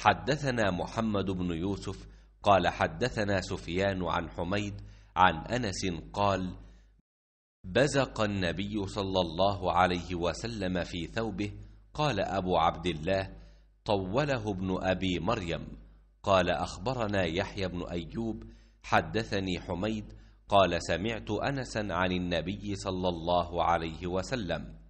حدثنا محمد بن يوسف قال حدثنا سفيان عن حميد عن أنس قال بزق النبي صلى الله عليه وسلم في ثوبه قال أبو عبد الله طوله ابن أبي مريم قال أخبرنا يحيى بن أيوب حدثني حميد قال سمعت أنسا عن النبي صلى الله عليه وسلم